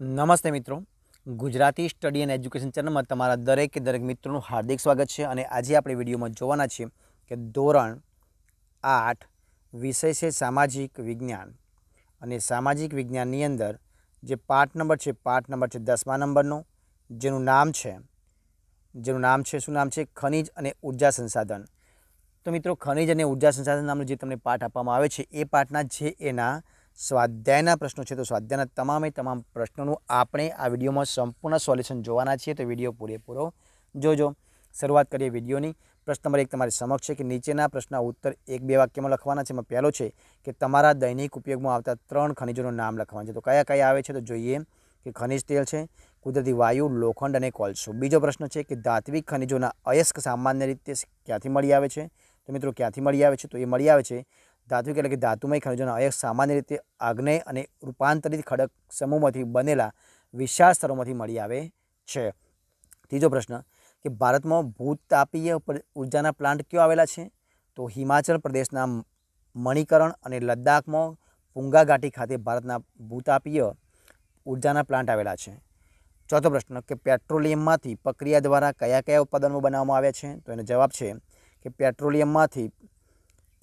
નમસ્તે મિત્રો Gujarati study and education ચેનલમાં તમારા દરેકે દરેક મિત્રોનું હાર્દિક સ્વાગત છે અને આજે આપણે વિડીયોમાં જોવાના છીએ કે ધોરણ આઠ વિષય છે સામાજિક વિજ્ઞાન અને સામાજિક વિજ્ઞાનની અંદર જે પાઠ નંબર છે પાઠ નંબર છે દસમા નંબરનો જેનું નામ છે જેનું નામ છે શું નામ છે ખનિજ અને ઉર્જા સંસાધન તો મિત્રો ખનિજ અને ઉર્જા સંસાધન નામનો જે તમને પાઠ આપવામાં આવે છે એ પાઠના જે એના સ્વાધ્યાયના પ્રશ્નો છે તો સ્વાધ્યાયના તમામે તમામ પ્રશ્નોનું આપણે આ વિડીયોમાં સંપૂર્ણ સોલ્યુશન જોવાના છીએ તો વિડીયો પૂરેપૂરો જોજો શરૂઆત કરીએ વિડીયોની પ્રશ્ન નંબર એક તમારી સમક્ષ છે કે નીચેના પ્રશ્નના ઉત્તર એક બે વાક્યમાં લખવાના છે એમાં પહેલો છે કે તમારા દૈનિક ઉપયોગમાં આવતા ત્રણ ખનિજોનું નામ લખવાનું છે તો કયા કયા આવે છે તો જોઈએ કે ખનિજ તેલ છે કુદરતી વાયુ લોખંડ અને કોલસો બીજો પ્રશ્ન છે કે ધાત્વિક ખનિજોના અયસ્ક સામાન્ય રીતે ક્યાંથી મળી આવે છે તો મિત્રો ક્યાંથી મળી આવે છે તો એ મળી આવે છે ધાત્વિક એટલે કે ધાતુમય ખનિજોના અયસ્ક સામાન્ય રીતે આગ્નેય અને રૂપાંતરિત ખડક સમૂહમાંથી બનેલા વિશાળ સ્તરોમાંથી મળી આવે છે ત્રીજો પ્રશ્ન કે ભારતમાં ભૂતાપીય ઉર્જાના પ્લાન્ટ કયો આવેલા છે તો હિમાચલ પ્રદેશના મણીકરણ અને લદ્દાખમાં પુંગા ઘાટી ખાતે ભારતના ભૂતાપીય ઉર્જાના પ્લાન્ટ આવેલા છે ચોથો પ્રશ્ન કે પેટ્રોલિયમમાંથી પ્રક્રિયા દ્વારા કયા કયા ઉત્પાદનો બનાવવામાં આવ્યા છે તો એનો જવાબ છે કે પેટ્રોલિયમમાંથી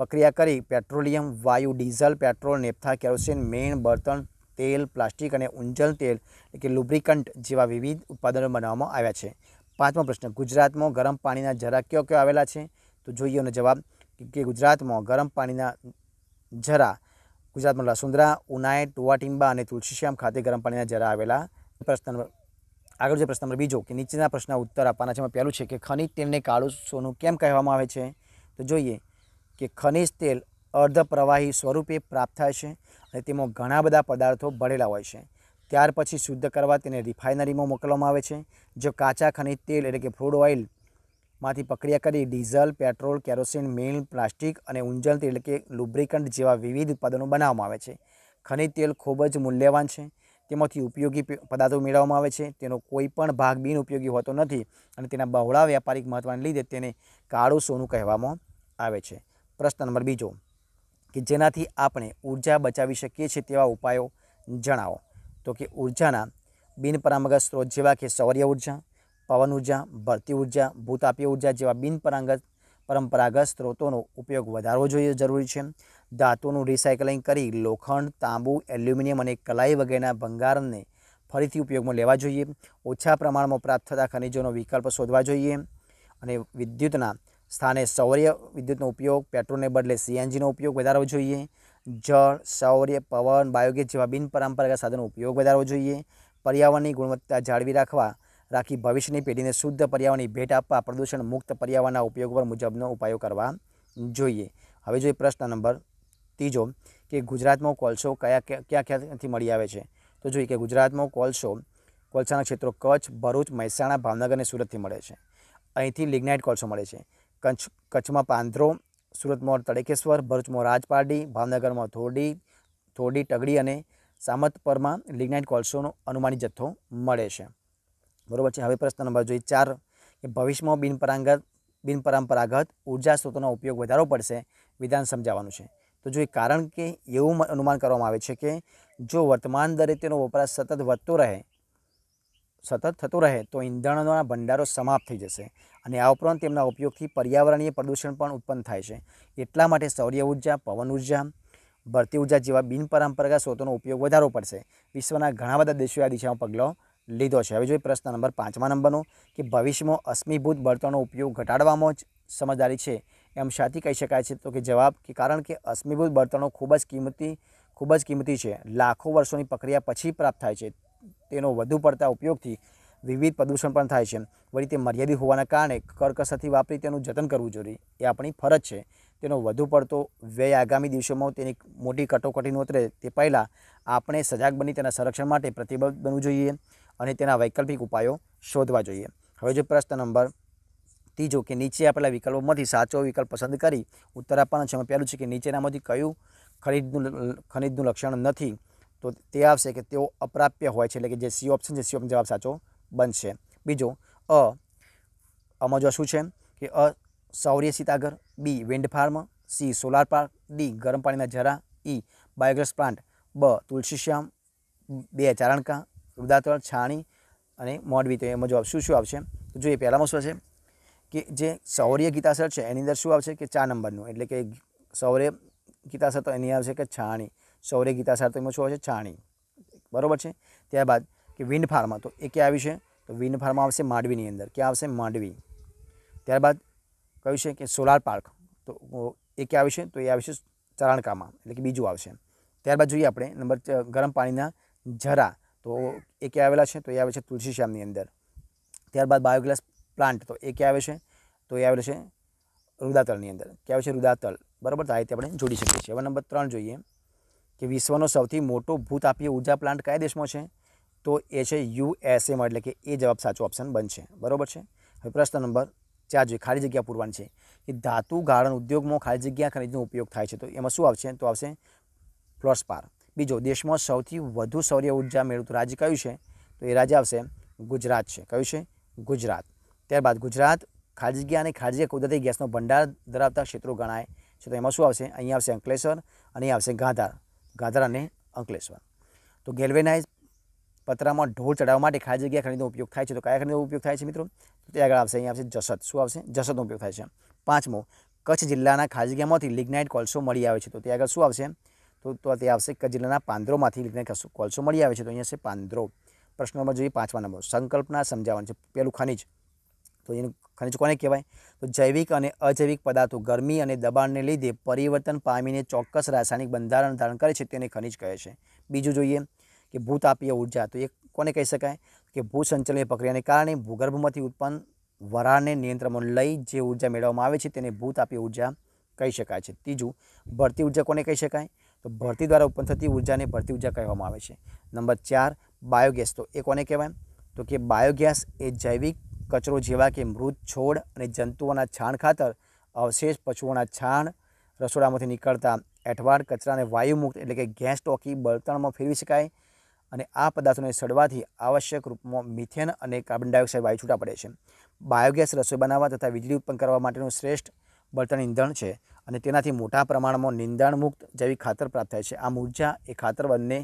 પ્રક્રિયા કરી પેટ્રોલિયમ વાયુ ડીઝલ પેટ્રોલ નેપથા કેરોસીન મેણ બળતણ તેલ પ્લાસ્ટિક અને ઉંજલ તેલ એટલે કે લુબ્રિકન્ટ જેવા વિવિધ ઉત્પાદનો બનાવવામાં આવ્યા છે પાંચમો પ્રશ્ન ગુજરાતમાં ગરમ પાણીના જરા કયો કયો આવેલા છે તો જોઈએ જવાબ કે ગુજરાતમાં ગરમ પાણીના જરા ગુજરાતમાં લસુંદરા ઉનાય ટુવાટિંબા અને તુલસીશ્યામ ખાતે ગરમ પાણીના જરા આવેલા પ્રશ્ન આગળ જે પ્રશ્ન નંબર બીજો કે નીચેના પ્રશ્નના ઉત્તર આપવાના છે એમાં પહેલું છે કે ખનિજ તેલને કાળું સોનું કેમ કહેવામાં આવે છે તો જોઈએ કે ખનિજ તેલ અર્ધ પ્રવાહી સ્વરૂપે પ્રાપ્ત થાય છે અને તેમાં ઘણા બધા પદાર્થો ભળેલા હોય છે ત્યાર પછી શુદ્ધ કરવા તેને રિફાઇનરીમાં મોકલવામાં આવે છે જો કાચા ખનિજ તેલ એટલે કે ફ્રૂડ ઓઇલમાંથી પ્રક્રિયા કરી ડીઝલ પેટ્રોલ કેરોસીન મિલ પ્લાસ્ટિક અને ઉંજલ તેલ કે લુબ્રિકન્ટ જેવા વિવિધ ઉત્પાદનો બનાવવામાં આવે છે ખનિજ તેલ ખૂબ જ મૂલ્યવાન છે તેમાંથી ઉપયોગી પદાર્થો મેળવવામાં આવે છે તેનો કોઈપણ ભાગ બિનઉપયોગી હોતો નથી અને તેના બહોળા વ્યાપારિક મહત્ત્વને લીધે તેને કાળું સોનું કહેવામાં આવે છે પ્રશ્ન નંબર બીજો કે જેનાથી આપણે ઉર્જા બચાવી શકીએ છીએ તેવા ઉપાયો જણાવો તો કે ઉર્જાના બિનપરાંગત સ્ત્રોત જેવા કે સૌર્ય ઉર્જા પવન ઉર્જા ભરતી ઉર્જા ભૂતાપીય ઉર્જા જેવા બિનપરાંગત પરંપરાગત સ્ત્રોતોનો ઉપયોગ વધારવો જોઈએ જરૂરી છે ધાતુનું રિસાયકલિંગ કરી લોખંડ તાંબુ એલ્યુમિનિયમ અને કલાઈ વગેરેના ભંગારને ફરીથી ઉપયોગમાં લેવા જોઈએ ઓછા પ્રમાણમાં પ્રાપ્ત થતા ખનિજોનો વિકલ્પ શોધવા જોઈએ અને વિદ્યુતના સ્થાને સૌર્ય વિદ્યુતનો ઉપયોગ પેટ્રોલને બદલે સીએનજીનો ઉપયોગ વધારવો જોઈએ જળ સૌર્ય પવન બાયોગેસ જેવા બિનપરંપરાગત સાધનો ઉપયોગ વધારવો જોઈએ પર્યાવરણની ગુણવત્તા જાળવી રાખવા રાખી ભવિષ્યની પેઢીને શુદ્ધ પર્યાવરણની ભેટ આપવા પ્રદૂષણ મુક્ત પર્યાવરણના ઉપયોગ પર મુજબનો ઉપાયો કરવા જોઈએ હવે જોઈએ પ્રશ્ન નંબર ત્રીજો કે ગુજરાતમાં કોલસો કયા ક્યાં ક્યાંથી મળી આવે છે તો જોઈએ કે ગુજરાતમાં કોલસો કોલસાના ક્ષેત્રો કચ્છ ભરૂચ મહેસાણા ભાવનગર અને સુરતથી મળે છે અહીંથી લિગ્નાઇટ કોલસો મળે છે કચ્છ કચ્છમાં પાંદરો સુરતમાં તળેકેશ્વર ભરૂચમાં રાજપારડી ભાવનગરમાં થોડી થોડી ટગડી અને સામતપરમાં લિગ્નાઇટ કોલસોનો અનુમાનિત જથ્થો મળે છે બરાબર છે હવે પ્રશ્ન નંબર જોઈએ ચાર કે ભવિષ્યમાં બિનપરાંગત બિનપરંપરાગત ઉર્જા સ્ત્રોતોનો ઉપયોગ વધારવો પડશે વિધાન સમજાવવાનું છે તો જોઈએ કારણ કે એવું અનુમાન કરવામાં આવે છે કે જો વર્તમાન દરે તેનો વપરાશ સતત વધતો રહે સતત થતું રહે તો ઇંધણના ભંડારો સમાપ્ત થઈ જશે અને આ ઉપરાંત તેમના ઉપયોગથી પર્યાવરણીય પ્રદૂષણ પણ ઉત્પન્ન થાય છે એટલા માટે સૌર્ય ઉર્જા પવન ઉર્જા ભરતી ઉર્જા જેવા બિનપરંપરાગત સ્ત્રોતોનો ઉપયોગ વધારવો પડશે વિશ્વના ઘણા બધા દેશોએ આ દિશામાં પગલો લીધો છે હવે જોઈએ પ્રશ્ન નંબર પાંચમા નંબરનો કે ભવિષ્યમાં અશ્મીભૂત બળતણનો ઉપયોગ ઘટાડવામાં જ સમજદારી છે એમ સાથી કહી શકાય છે તો કે જવાબ કે કારણ કે અશ્મીભૂત બળતણો ખૂબ જ કિંમતી ખૂબ જ કિંમતી છે લાખો વર્ષોની પ્રક્રિયા પછી પ્રાપ્ત થાય છે તેનો વધુ પડતા ઉપયોગથી વિવિધ પ્રદૂષણ પણ થાય છે વળી તે મર્યાદિત હોવાના કારણે કરકસરથી વાપરી તેનું જતન કરવું જોઈએ એ આપણી ફરજ છે તેનો વધુ પડતો વ્યય આગામી દિવસોમાં તેની મોટી કટોકટીનો ઉતરે તે પહેલાં આપણે સજાગ બની તેના સંરક્ષણ માટે પ્રતિબદ્ધ બનવું જોઈએ અને તેના વૈકલ્પિક ઉપાયો શોધવા જોઈએ હવે જો પ્રશ્ન નંબર ત્રીજો કે નીચે આપેલા વિકલ્પોમાંથી સાચો વિકલ્પ પસંદ કરી ઉત્તર આપવાનો છે પહેલું છે કે નીચેનામાંથી કયું ખનિજનું ખનિજનું લક્ષણ નથી તો તે આવશે કે તેઓ અપ્રાપ્ય હોય છે એટલે કે જે સી ઓપ્શન છે સી ઓપ્શન જવાબ સાચો બનશે બીજો અ આમાં જો શું છે કે અ સૌર્ય સીતાગર B wind farm C solar park D ગરમ પાણીના ઝરા ઈ e, બાયોગેસ પ્લાન્ટ બ તુલસીશ્યામ બે ચારણકા રુદાતળ છાણી અને મોડવી તો એમાં જવાબ શું શું આવશે તો જોઈએ પહેલાંમાં શું છે કે જે સૌર્ય ગીતાસર છે એની અંદર શું આવશે કે ચાર નંબરનું એટલે કે સૌર્ય ગીતાસર તો એની આવશે કે છાણી સૌર્ય ગીતાસાર તો એમાં શું આવશે છાણી બરાબર છે ત્યારબાદ કે વિન્ડ ફાર્મા તો એ ક્યાં આવી છે તો વિન્ડ ફાર્મા આવશે માંડવીની અંદર ક્યાં આવશે માંડવી ત્યારબાદ કહ્યું છે કે સોલાર પાર્ક તો એ ક્યાં આવશે તો એ આવશે ચરાણકામાં એટલે કે બીજું આવશે ત્યારબાદ જોઈએ આપણે નંબર ગરમ પાણીના જરા તો એ ક્યાં આવેલા છે તો એ આવે છે તુલસી શ્યામની અંદર ત્યારબાદ બાયોગ્લાસ પ્લાન્ટ તો એ ક્યાં આવે છે તો એ આવેલું છે રુદાતળની અંદર ક્યાં આવે છે રુદાતળ બરાબર તો આ રીતે આપણે જોડી શકીએ છીએ હવે નંબર ત્રણ જોઈએ કે વિશ્વનો સૌથી મોટો ભૂત ભૂતાપીય ઉર્જા પ્લાન્ટ કયા દેશમાં છે તો એ છે યુએસએમાં એટલે કે એ જવાબ સાચો ઓપ્શન બનશે બરાબર છે હવે પ્રશ્ન નંબર ચાર જોઈએ ખાલી જગ્યા પૂરવાની છે કે ધાતુ ગાળણ ઉદ્યોગમાં ખાલી જગ્યા ખનીજનો ઉપયોગ થાય છે તો એમાં શું આવશે તો આવશે ફ્લોસ્પાર બીજો દેશમાં સૌથી વધુ સૌર્ય ઉર્જા મેળવતું રાજ્ય કયું છે તો એ રાજ્ય આવશે ગુજરાત છે કયું છે ગુજરાત ત્યારબાદ ગુજરાત ખાલી જગ્યા અને ખાલી જગ્યા કુદરતી ગેસનો ભંડાર ધરાવતા ક્ષેત્રો ગણાય છે તો એમાં શું આવશે અહીંયા આવશે અંકલેશ્વર અને અહીંયા આવશે ગાંધાર ગાંધાર અને અંકલેશ્વર તો ગેલ્વેનાઇઝ પતરામાં ઢોળ ચડાવવા માટે ખાલી જગ્યા ખનીનો ઉપયોગ થાય છે તો કયા ખનીનો ઉપયોગ થાય છે મિત્રો તે આગળ આવશે અહીંયા આવશે જસદ શું આવશે જસદનો ઉપયોગ થાય છે પાંચમો કચ્છ જિલ્લાના ખાલી જગ્યામાંથી લિગ્નાઇટ કોલસો મળી આવે છે તો તે આગળ શું આવશે તો તો તે આવશે કચ્છ જિલ્લાના પાંદરોમાંથી લિગ્નાઇટ કોલસો મળી આવે છે તો અહીંયા છે પાંદરો પ્રશ્ન નંબર જોઈએ પાંચમા નંબર સંકલ્પના સમજાવવાનું છે પહેલું ખનિજ તો એનું ખનિજ કોને કહેવાય તો જૈવિક અને અજૈવિક પદાર્થો ગરમી અને દબાણને લીધે પરિવર્તન પામીને ચોક્કસ રાસાયણિક બંધારણ ધારણ કરે છે તેને ખનિજ કહે છે બીજું જોઈએ કે ભૂતાપીય ઉર્જા તો એ કોને કહી શકાય કે ભૂસંચલનની પ્રક્રિયાને કારણે ભૂગર્ભમાંથી ઉત્પન્ન વરાળને નિયંત્રણમાં લઈ જે ઉર્જા મેળવવામાં આવે છે તેને ભૂતાપીય ઉર્જા કહી શકાય છે ત્રીજું ભરતી ઉર્જા કોને કહી શકાય તો ભરતી દ્વારા ઉત્પન્ન થતી ઉર્જાને ભરતી ઉર્જા કહેવામાં આવે છે નંબર ચાર બાયોગેસ તો એ કોને કહેવાય તો કે બાયોગેસ એ જૈવિક કચરો જેવા કે મૃત છોડ અને જંતુઓના છાણ ખાતર અવશેષ પશુઓના છાણ રસોડામાંથી નીકળતા એઠવાડ કચરાને વાયુમુક્ત એટલે કે ગેસ ટોકી બળતણમાં ફેરવી શકાય અને આ પદાર્થોને સડવાથી આવશ્યક રૂપમાં મિથેન અને કાર્બન ડાયોક્સાઇડ વાયુ છૂટા પડે છે બાયોગેસ રસોઈ બનાવવા તથા વીજળી ઉત્પન્ન કરવા માટેનું શ્રેષ્ઠ બળતણ ઈંધણ છે અને તેનાથી મોટા પ્રમાણમાં નિંદાણમુક્ત જૈવિક ખાતર પ્રાપ્ત થાય છે આ ઉર્જા એ ખાતર બંને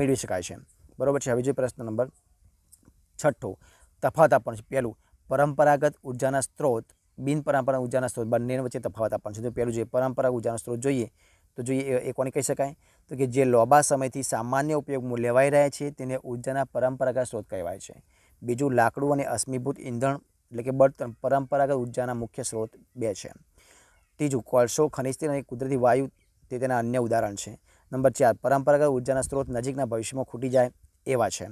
મેળવી શકાય છે બરાબર છે હવે જે પ્રશ્ન નંબર છઠ્ઠો તફાવત આપવાનો છે પહેલું પરંપરાગત ઉર્જાના સ્ત્રોત બિનપરંપરાગત ઉર્જાના સ્ત્રોત બંને વચ્ચે તફાવત આપવાનો છે તો પહેલું જોઈએ પરંપરાગત ઉર્જાનો સ્ત્રોત જોઈએ તો જોઈએ એ કોને કહી શકાય તો કે જે લોબા સમયથી સામાન્ય ઉપયોગમાં લેવાઈ રહ્યા છે તેને ઉર્જાના પરંપરાગત સ્ત્રોત કહેવાય છે બીજું લાકડું અને અશ્મીભૂત ઈંધણ એટલે કે બળતણ પરંપરાગત ઉર્જાના મુખ્ય સ્ત્રોત બે છે ત્રીજું કોલસો ખનિજ તેલ અને કુદરતી વાયુ તે તેના અન્ય ઉદાહરણ છે નંબર ચાર પરંપરાગત ઉર્જાના સ્ત્રોત નજીકના ભવિષ્યમાં ખૂટી જાય એવા છે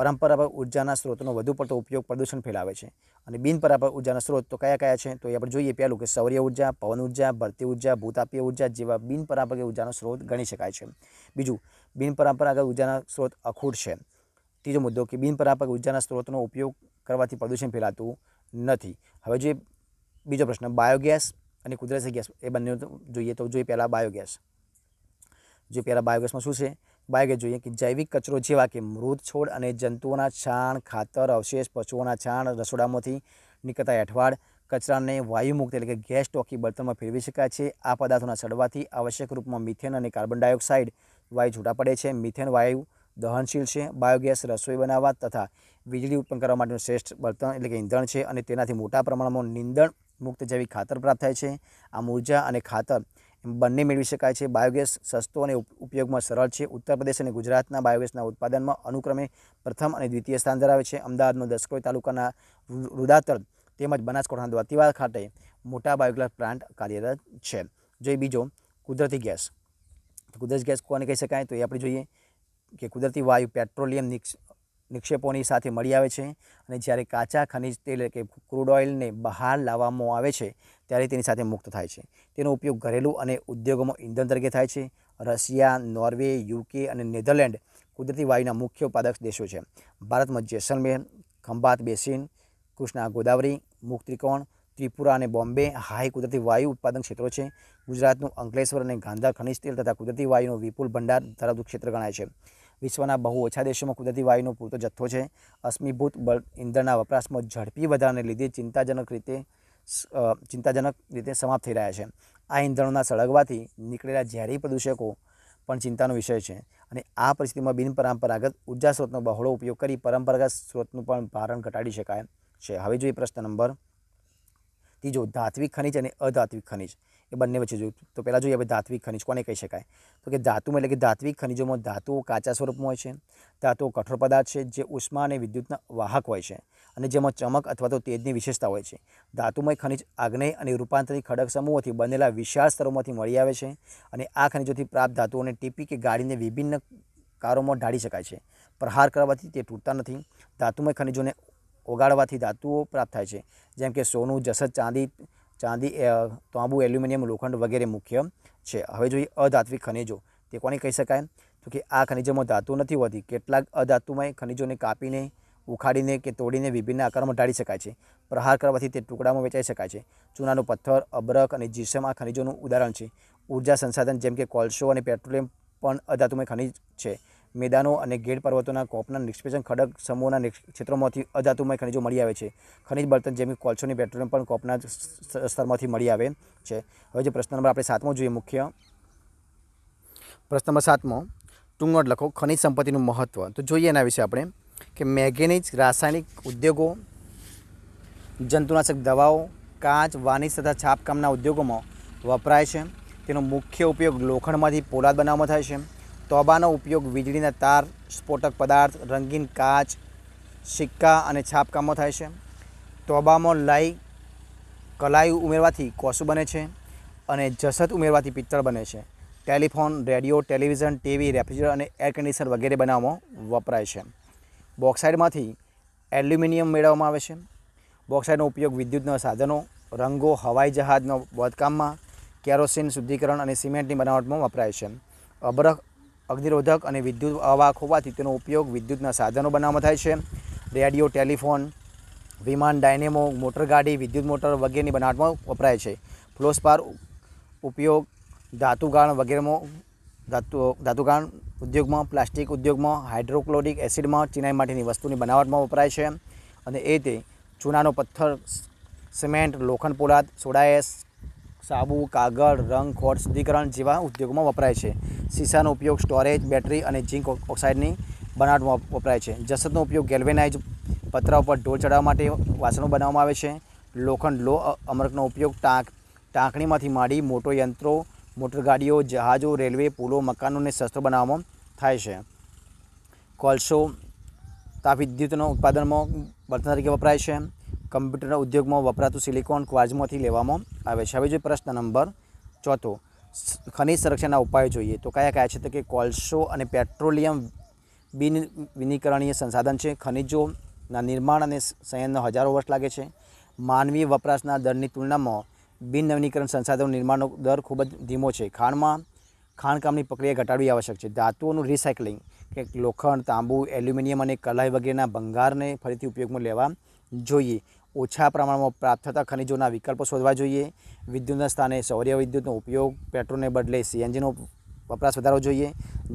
પરંપરાગત ઉર્જાના સ્ત્રોતોનો વધુ પડતો ઉપયોગ પ્રદૂષણ ફેલાવે છે અને બિન પરંપરાગત ઉર્જાના સ્ત્રોત તો કયા કયા છે તો આપણે જોઈએ પહેલું કે સૌર્ય ઉર્જા પવન ઉર્જા ભરતી ઉર્જા ભૂતાપીય ઉર્જા જેવા બિન પરંપરાગત ઉર્જાના સ્ત્રોત ગણી શકાય છે બીજું બિન પરંપરાગત ઉર્જાના સ્ત્રોત અખૂટ છે ત્રીજો મુદ્દો કે બિન પરંપરાગત ઉર્જાના સ્ત્રોતનો ઉપયોગ કરવાથી પ્રદૂષણ ફેલાતું નથી હવે જે બીજો પ્રશ્ન બાયોગેસ અને કુદરતી ગેસ એ બંને જોઈએ તો જોઈએ પહેલા બાયોગેસ જે પેરા બાયોગેસમાં શું છે બાયોગેસ જોઈએ કે જૈવિક કચરો જેવા કે મૃત છોડ અને જંતુઓના છાણ ખાતર અવશેષ પશુઓના છાણ રસોડામાંથી નીકળતા એઠવાડ કચરાને વાયુમુક્ત એટલે કે ગેસ ટોકી બળતણમાં ફેરવી શકાય છે આ પદાર્થોના સડવાથી આવશ્યક રૂપમાં મિથેન અને કાર્બન ડાયોક્સાઇડ વાયુ છૂટા પડે છે મિથેન વાયુ દહનશીલ છે બાયોગેસ રસોઈ બનાવવા તથા વીજળી ઉત્પન્ન કરવા માટેનું શ્રેષ્ઠ બળતણ એટલે કે ઈંધણ છે અને તેનાથી મોટા પ્રમાણમાં નીંદણ મુક્ત જૈવિક ખાતર પ્રાપ્ત થાય છે આમ ઉર્જા અને ખાતર બંને મેળવી શકાય છે બાયોગેસ સસ્તો અને ઉપયોગમાં સરળ છે ઉત્તર પ્રદેશ અને ગુજરાતના બાયોગેસના ઉત્પાદનમાં અનુક્રમે પ્રથમ અને દ્વિતીય સ્થાન ધરાવે છે અમદાવાદનો દસકોઈ તાલુકાના રુદાતર તેમજ બનાસકાંઠાના દ્વાતીવાડ ખાતે મોટા બાયોગેસ પ્લાન્ટ કાર્યરત છે જોઈએ બીજો કુદરતી ગેસ કુદરતી ગેસ કોને કહી શકાય તો એ આપણે જોઈએ કે કુદરતી વાયુ પેટ્રોલિયમ નિક્ષ નિક્ષેપોની સાથે મળી આવે છે અને જ્યારે કાચા ખનિજ તેલ કે ક્રૂડ ઓઇલને બહાર લાવવામાં આવે છે ત્યારે તેની સાથે મુક્ત થાય છે તેનો ઉપયોગ ઘરેલું અને ઉદ્યોગોમાં ઇંધણ તરીકે થાય છે રશિયા નોર્વે યુકે અને નેધરલેન્ડ કુદરતી વાયુના મુખ્ય ઉત્પાદક દેશો છે ભારતમાં જેસલમેર ખંભાત બેસિન કૃષ્ણા ગોદાવરી મુખ ત્રિકોણ ત્રિપુરા અને બોમ્બે હાઈ કુદરતી વાયુ ઉત્પાદન ક્ષેત્રો છે ગુજરાતનું અંકલેશ્વર અને ગાંધા ખનિજ તેલ તથા કુદરતી વાયુનો વિપુલ ભંડાર ધરાવતું ક્ષેત્ર ગણાય છે વિશ્વના બહુ ઓછા દેશોમાં કુદરતી વાયુનો પૂરતો જથ્થો છે અશ્મીભૂત ઇંધણના વપરાશમાં ઝડપી વધારાને લીધે ચિંતાજનક રીતે ચિંતાજનક રીતે સમાપ્ત થઈ રહ્યા છે આ ઇંધણોના સળગવાથી નીકળેલા ઝેરી પ્રદૂષકો પણ ચિંતાનો વિષય છે અને આ પરિસ્થિતિમાં બિનપરંપરાગત ઉર્જા સ્ત્રોતનો બહોળો ઉપયોગ કરી પરંપરાગત સ્ત્રોતનું પણ ભારણ ઘટાડી શકાય છે હવે જોઈએ પ્રશ્ન નંબર ત્રીજો ધાત્વિક ખનિજ અને અધાત્વિક ખનિજ એ બંને વચ્ચે જોયું તો પહેલાં જોઈએ આપણે ધાત્વિક ખનિજ કોને કહી શકાય તો કે ધાતુમાં એટલે કે ધાત્વિક ખનિજોમાં ધાતુઓ કાચા સ્વરૂપમાં હોય છે ધાતુઓ કઠોર પદાર્થ છે જે ઉષ્મા અને વિદ્યુતના વાહક હોય છે અને જેમાં ચમક અથવા તો તેજની વિશેષતા હોય છે ધાતુમય ખનિજ આગ્નેય અને રૂપાંતરિત ખડક સમૂહોથી બનેલા વિશાળ સ્તરોમાંથી મળી આવે છે અને આ ખનિજોથી પ્રાપ્ત ધાતુઓને ટીપી કે ગાડીને વિભિન્ન કારોમાં ઢાળી શકાય છે પ્રહાર કરવાથી તે તૂટતા નથી ધાતુમય ખનિજોને ઓગાળવાથી ધાતુઓ પ્રાપ્ત થાય છે જેમ કે સોનું જસત ચાંદી ચાંદી તાંબુ એલ્યુમિનિયમ લોખંડ વગેરે મુખ્ય છે હવે જોઈએ અધાત્વિક ખનિજો તે કોને કહી શકાય તો કે આ ખનિજોમાં ધાતુ નથી હોતી કેટલાક અધાતુમય ખનિજોને કાપીને ઉખાડીને કે તોડીને વિભિન્ન આકારમાં ઢાળી શકાય છે પ્રહાર કરવાથી તે ટુકડામાં વેચાઈ શકાય છે ચૂનાનો પથ્થર અબરક અને જીસમ આ ખનિજોનું ઉદાહરણ છે ઉર્જા સંસાધન જેમ કે કોલસો અને પેટ્રોલિયમ પણ અધાતુમય ખનિજ છે મેદાનો અને ગેડ પર્વતોના કોપના નિષ્પેષણ ખડક સમૂહના ક્ષેત્રોમાંથી અધાતુમય ખનિજો મળી આવે છે ખનિજ બળતણ જેમ કે કોલસોની પેટ્રોલિયમ પણ કોપના સ્તરમાંથી મળી આવે છે હવે જે પ્રશ્ન નંબર આપણે સાતમો જોઈએ મુખ્ય પ્રશ્ન નંબર સાતમો ટૂંકનોટ લખો ખનિજ સંપત્તિનું મહત્ત્વ તો જોઈએ એના વિશે આપણે કે મેગેનિજ રાસાયણિક ઉદ્યોગો જંતુનાશક દવાઓ કાચ વાનિજ તથા છાપકામના ઉદ્યોગોમાં વપરાય છે તેનો મુખ્ય ઉપયોગ લોખંડમાંથી પોલાદ બનાવવામાં થાય છે તોબાનો ઉપયોગ વીજળીના તાર સ્ફોટક પદાર્થ રંગીન કાચ સિક્કા અને છાપકામો થાય છે તોબામાં લાઈ કલાઈ ઉમેરવાથી કોસું બને છે અને જસત ઉમેરવાથી પિત્તળ બને છે telephone radio television TV refrigerator અને એર કન્ડિશનર વગેરે બનાવવામાં વપરાય છે બોક્સાઇડમાંથી એલ્યુમિનિયમ મેળવવામાં આવે છે બોક્સાઇડનો ઉપયોગ વિદ્યુતના સાધનો રંગો હવાઈ જહાજનો બોધકામમાં કેરોસીન શુદ્ધિકરણ અને સિમેન્ટની બનાવટમાં વપરાય છે અબરખ અગ્નિરોધક અને વિદ્યુત અવાહક હોવાથી તેનો ઉપયોગ વિદ્યુતના સાધનો બનાવવામાં થાય છે રેડિયો ટેલિફોન વિમાન ડાયનેમો મોટરગાડી વિદ્યુત મોટર વગેરેની બનાવટમાં વપરાય છે ફ્લોસ્પાર ઉપયોગ ધાતુગાણ વગેરેમાં ધાતુ ધાતુગાણ ઉદ્યોગમાં પ્લાસ્ટિક ઉદ્યોગમાં હાઇડ્રોક્લોરિક એસિડમાં ચિનાઈ માટેની વસ્તુની બનાવટમાં વપરાય છે અને એ તે ચૂનાનો પથ્થર સિમેન્ટ લોખંડ પોલાદ સોડા એસ સાબુ કાગળ રંગ ખોટ શુદ્ધિકરણ જેવા ઉદ્યોગોમાં વપરાય છે સીસાનો ઉપયોગ સ્ટોરેજ બેટરી અને ઝીંક ઓક્સાઇડની બનાવટમાં વપરાય છે જસદનો ઉપયોગ ગેલ્વેનાઇઝ પતરા ઉપર ઢોળ ચડાવવા માટે વાસણો બનાવવામાં આવે છે લોખંડ લો અમરકનો ઉપયોગ ટાંક ટાંકણીમાંથી માંડી મોટો યંત્રો મોટરગાડીઓ જહાજો રેલવે પુલો મકાનો અને શસ્ત્રો બનાવવામાં થાય છે કોલસો તાપ વિદ્યુતના ઉત્પાદનમાં બળતણ તરીકે વપરાય છે કમ્પ્યુટરના ઉદ્યોગમાં વપરાતું સિલિકોન ક્વાઝમાંથી લેવામાં આવે છે હવે જે પ્રશ્ન નંબર ચોથો ખનિજ સંરક્ષણના ઉપાયો જોઈએ તો કયા કયા છે તો કે કોલસો અને પેટ્રોલિયમ બિન વિનીકરણીય સંસાધન છે ખનિજોના નિર્માણ અને સંયનનો હજારો વર્ષ લાગે છે માનવીય વપરાશના દરની તુલનામાં બિન નવીનીકરણ સંસાધનો નિર્માણનો દર ખૂબ જ ધીમો છે ખાણમાં ખાણકામની પ્રક્રિયા ઘટાડવી આવશ્યક છે ધાતુઓનું રિસાયકલિંગ કે લોખંડ તાંબુ એલ્યુમિનિયમ અને કલાઈ વગેરેના ભંગારને ફરીથી ઉપયોગમાં લેવા જોઈએ ઓછા પ્રમાણમાં પ્રાપ્ત થતા ખનિજોના વિકલ્પો શોધવા જોઈએ વિદ્યુતના સ્થાને સૌર્ય વિદ્યુતનો ઉપયોગ પેટ્રોલને બદલે સીએનજીનો વપરાશ વધારવો જોઈએ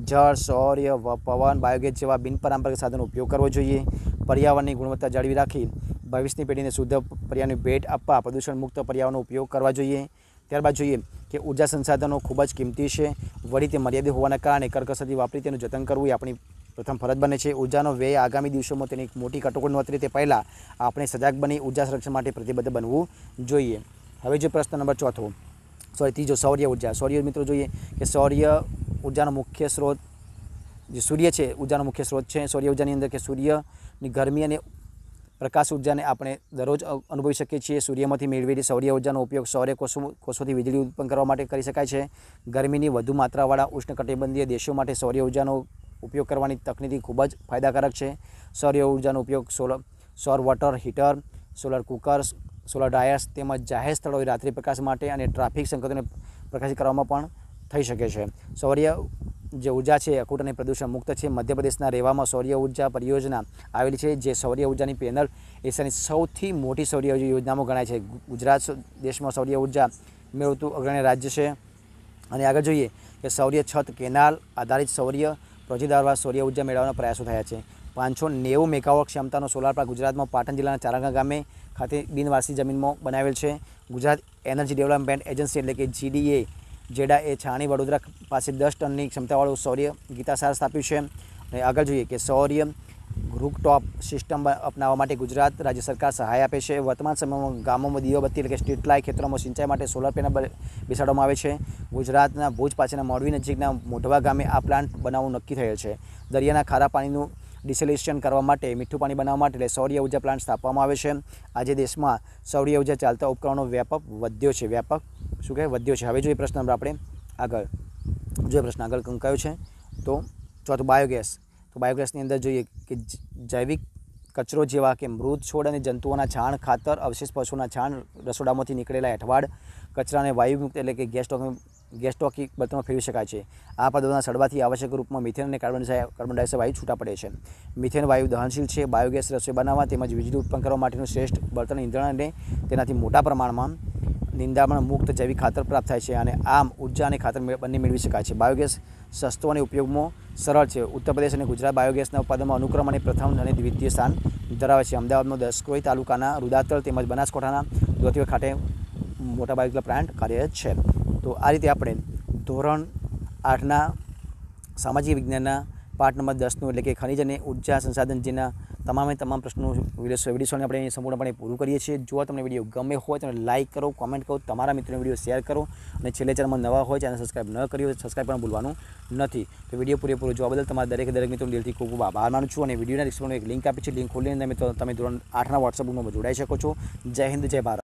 જળ સૌર્ય પવન બાયોગેસ જેવા બિનપારંપરિક સાધનો ઉપયોગ કરવો જોઈએ પર્યાવરણની ગુણવત્તા જાળવી રાખી ભવિષ્યની પેઢીને શુદ્ધ પર્યાવરણની ભેટ આપવા પ્રદૂષણ મુક્ત પર્યાવરણનો ઉપયોગ કરવા જોઈએ ત્યારબાદ જોઈએ કે ઉર્જા સંસાધનો ખૂબ જ કિંમતી છે વળી તે મર્યાદિત હોવાના કારણે કરકસરથી વાપરી તેનું જતન કરવું એ આપણી પ્રથમ ફરજ બને છે ઉર્જાનો વ્યય આગામી દિવસોમાં તેની મોટી કટોકટી નોતરી તે પહેલાં આપણે સજાગ બની ઉર્જા સંરક્ષણ માટે પ્રતિબદ્ધ બનવું જોઈએ હવે જો પ્રશ્ન નંબર ચોથો સોરી ત્રીજો સૌર્ય ઉર્જા સૌર્ય મિત્રો જોઈએ કે સૌર્ય ઉર્જાનો મુખ્ય સ્ત્રોત જે સૂર્ય છે ઉર્જાનો મુખ્ય સ્ત્રોત છે સૌર્ય ઉર્જાની અંદર કે સૂર્યની ગરમી અને પ્રકાશ ઉર્જાને આપણે દરરોજ અનુભવી શકીએ છીએ સૂર્યમાંથી મેળવેલી સૌર્ય ઉર્જાનો ઉપયોગ સૌર્ય કોષો કોષોથી વીજળી ઉત્પન્ન કરવા માટે કરી શકાય છે ગરમીની વધુ માત્રાવાળા ઉષ્ણકટિબંધીય દેશો માટે સૌર્ય ઉર્જાનો ઉપયોગ કરવાની તકનીકી ખૂબ જ ફાયદાકારક છે સૌર્ય ઉર્જાનો ઉપયોગ સોલર સૌર water heater solar cookers solar dryers તેમજ જાહેર સ્થળોએ રાત્રિ પ્રકાશ માટે અને ટ્રાફિક સંકેતોને પ્રકાશિત કરવામાં પણ થઈ શકે છે સૌર્ય જે ઉર્જા છે અકૂટ અને પ્રદૂષણ મુક્ત છે મધ્યપ્રદેશના રહેવામાં સૌર્ય ઉર્જા પરિયોજના આવેલી છે જે સૌર્ય ઉર્જાની પેનલ એશિયાની સૌથી મોટી સૌર્ય યોજનામાં ગણાય છે ગુજરાત દેશમાં સૌર્ય ઉર્જા મેળવતું અગ્રણી રાજ્ય છે અને આગળ જોઈએ કે સૌર્ય છત કેનાલ આધારિત સૌર્ય રોજેદારવા સૂર્ય ઉર્જા મેળવવાના પ્રયાસો થયા છે પાંચસો નેવું મેગાવોટ ક્ષમતાનો સોલાર પાર્ક ગુજરાતમાં પાટણ જિલ્લાના ચારાગા ગામે ખાતે બિનવારસી જમીનમાં બનાવેલ છે ગુજરાત એનર્જી ડેવલપમેન્ટ એજન્સી એટલે કે જીડીએ જેડા એ છાણી વડોદરા પાસે દસ ટનની ક્ષમતાવાળું સૌર્ય ગીતાસાર સ્થાપ્યું છે અને આગળ જોઈએ કે સૌર્ય રૂકટોપ સિસ્ટમ અપનાવવા માટે ગુજરાત રાજ્ય સરકાર સહાય આપે છે વર્તમાન સમયમાં ગામોમાં દીવબત્તી એટલે કે સ્ટ્રીટ ખેતરોમાં સિંચાઈ માટે સોલર પેનલ બેસાડવામાં આવે છે ગુજરાતના ભુજ પાસેના મોરબી નજીકના મોઢવા ગામે આ પ્લાન્ટ બનાવવું નક્કી થયેલ છે દરિયાના ખારા પાણીનું ડિસેલિનેશન કરવા માટે મીઠું પાણી બનાવવા માટે એટલે સૌર્ય ઉર્જા પ્લાન્ટ સ્થાપવામાં આવે છે આજે દેશમાં સૌર્ય ઉર્જા ચાલતા ઉપકરણો વ્યાપક વધ્યો છે વ્યાપક શું કહે વધ્યો છે હવે જો એ પ્રશ્ન આપણે આગળ જો પ્રશ્ન આગળ કયો છે તો ચોથું બાયોગેસ તો બાયોગેસની અંદર જોઈએ કે જૈવિક કચરો જેવા કે મૃત છોડ અને જંતુઓના છાણ ખાતર અવશેષ પશુઓના છાણ રસોડામાંથી નીકળેલા એઠવાડ કચરાને વાયુમુક્ત એટલે કે ગેસ ગેસ ટોકી બર્તનમાં ફેરવી શકાય છે આ પદાર્થોના સડવાથી આવશ્યક રૂપમાં મિથેન અને કાર્બન કાર્બન ડાયોક્સાઇડ વાયુ છૂટા પડે છે મિથેન વાયુ દહનશીલ છે બાયોગેસ રસોઈ બનાવવા તેમજ વીજળી ઉત્પન્ન કરવા માટેનું શ્રેષ્ઠ બળતણ ઇંધણ અને તેનાથી મોટા પ્રમાણમાં નિંદામણ મુક્ત જૈવિક ખાતર પ્રાપ્ત થાય છે અને આમ ઉર્જા અને ખાતર બંને મેળવી શકાય છે બાયોગેસ સસ્તો અને ઉપયોગમાં સરળ છે ઉત્તર પ્રદેશ અને ગુજરાત બાયોગેસના ઉત્પાદનમાં અનુક્રમ અને પ્રથમ અને દ્વિતીય સ્થાન ધરાવે છે અમદાવાદમાં દસકોઈ તાલુકાના રુદાતળ તેમજ બનાસકાંઠાના દોતીઓ ખાતે મોટા બાયોગેસ પ્લાન્ટ કાર્યરત છે તો આ રીતે આપણે ધોરણ આઠના સામાજિક વિજ્ઞાનના પાઠ નંબર દસનું એટલે કે ખનિજ અને ઉર્જા સંસાધન જેના તમામે તમામ પ્રશ્નો વિડીયો વિડીયોને આપણે સંપૂર્ણપણે પૂરું કરીએ છીએ જો તમને વિડીયો ગમે હોય તો લાઇક કરો કોમેન્ટ કરો તમારા મિત્રોને વિડીયો શેર કરો અને છેલ્લે ચેનલમાં નવા હોય ચેનલ સબસ્ક્રાઈબ ન કરી હોય સબસ્ક્રાઈબ પણ ભૂલવાનું નથી તો વિડીયો પૂરેપૂરો જોવા બદલ તમારા દરેક દરેક મિત્રો દિલથી ખૂબ ખૂબ આભાર માનું છું અને વિડીયોના ડિસ્ક્રિપ્શનમાં એક લિંક આપી છે લિંક ખોલીને તમે તમે ધોરણ આઠના વોટ્સઅપ ગ્રુપમાં જોડાઈ શકો છો જય હિન્દ જય ભારત